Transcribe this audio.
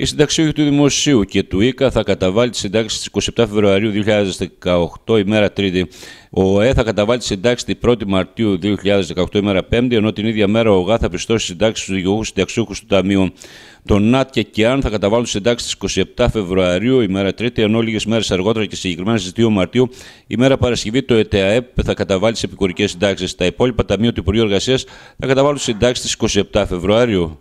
Η συνταξιούχη του Δημοσίου και του ΙΚΑ θα καταβάλει τη συντάξει στις 27 Φεβρουαρίου 2018, ημέρα Τρίτη. Ο ΕΕ θα καταβάλει τη συντάξει την 1η Μαρτίου 2018, ημέρα Πέμπτη, ενώ την ίδια μέρα ο ΓΑ θα πιστώσει συντάξει στου δικηγού συνταξιούχου του Ταμείου. Το ΝΑΤ και ΚΙΑΝ θα καταβάλουν συντάξει στι 27 Φεβρουαρίου, ημέρα Τρίτη, ενώ λίγες μέρες αργότερα και συγκεκριμένα στις 2 Μαρτίου, ημέρα Παρασκευή, το ΕΤΑΕΠ θα καταβάλει τις επικουρικές συντάξεις. Τα υπόλοιπα ταμεία του Υπουργείου Εργασίας θα καταβάλουν συντάξει στι 27 Φεβρουαρίου.